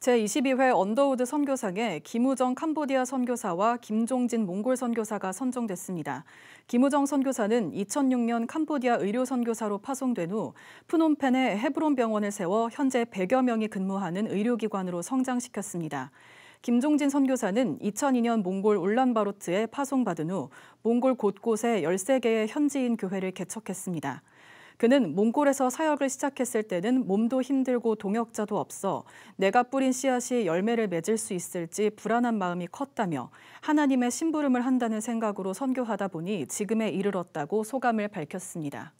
제22회 언더우드 선교상에 김우정 캄보디아 선교사와 김종진 몽골 선교사가 선정됐습니다. 김우정 선교사는 2006년 캄보디아 의료 선교사로 파송된 후 푸놈펜의 헤브론 병원을 세워 현재 100여 명이 근무하는 의료기관으로 성장시켰습니다. 김종진 선교사는 2002년 몽골 울란바로트에 파송받은 후 몽골 곳곳에 13개의 현지인 교회를 개척했습니다. 그는 몽골에서 사역을 시작했을 때는 몸도 힘들고 동역자도 없어 내가 뿌린 씨앗이 열매를 맺을 수 있을지 불안한 마음이 컸다며 하나님의 심부름을 한다는 생각으로 선교하다 보니 지금에 이르렀다고 소감을 밝혔습니다.